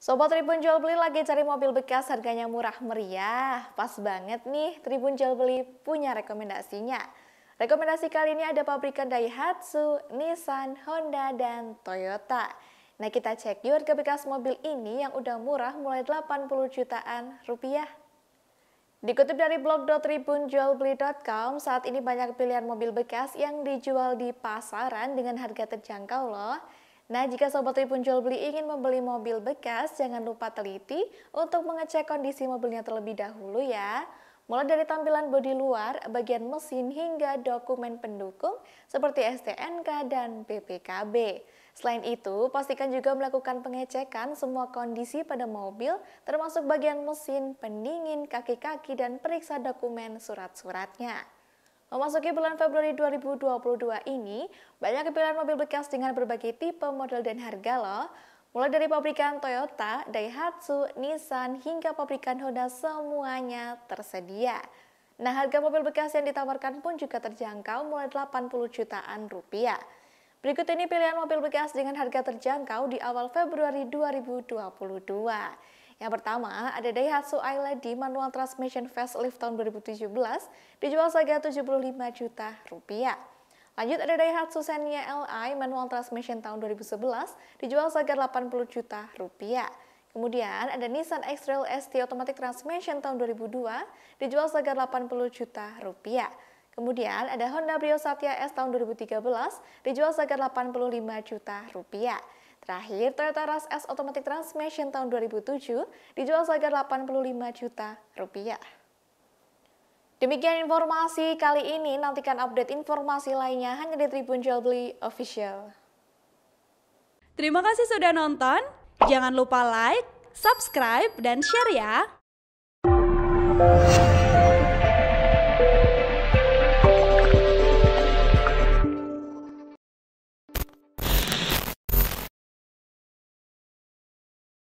Sobat Tribun Jual Beli lagi cari mobil bekas harganya murah meriah. Pas banget nih Tribun Jual Beli punya rekomendasinya. Rekomendasi kali ini ada pabrikan Daihatsu, Nissan, Honda, dan Toyota. Nah kita cek yuk harga bekas mobil ini yang udah murah mulai 80 jutaan rupiah. Dikutip dari blog.tribunjualbeli.com, saat ini banyak pilihan mobil bekas yang dijual di pasaran dengan harga terjangkau loh. Nah, jika Sobat Tribun Jual Beli ingin membeli mobil bekas, jangan lupa teliti untuk mengecek kondisi mobilnya terlebih dahulu ya. Mulai dari tampilan bodi luar, bagian mesin hingga dokumen pendukung seperti STNK dan PPKB. Selain itu, pastikan juga melakukan pengecekan semua kondisi pada mobil termasuk bagian mesin, pendingin, kaki-kaki, dan periksa dokumen surat-suratnya. Memasuki bulan Februari 2022 ini, banyak pilihan mobil bekas dengan berbagai tipe model dan harga loh. Mulai dari pabrikan Toyota, Daihatsu, Nissan, hingga pabrikan Honda semuanya tersedia. Nah, harga mobil bekas yang ditawarkan pun juga terjangkau mulai 80 jutaan rupiah. Berikut ini pilihan mobil bekas dengan harga terjangkau di awal Februari 2022. Yang pertama ada Daihatsu Ayla di manual transmission facelift tahun 2017 dijual seharga 75 juta rupiah. Lanjut ada Daihatsu Xenia Li manual transmission tahun 2011 dijual seharga 80 juta rupiah. Kemudian ada Nissan X-Trail ST Automatic Transmission tahun 2002 dijual seharga 80 juta rupiah. Kemudian ada Honda Brio Satya S tahun 2013 dijual seharga 85 juta rupiah. Terakhir, Toyota Rush S Automatic Transmission tahun 2007 dijual seharga 85 juta rupiah. Demikian informasi kali ini, nantikan update informasi lainnya hanya di Tribun Jual Beli Official. Terima kasih sudah nonton, jangan lupa like, subscribe, dan share ya!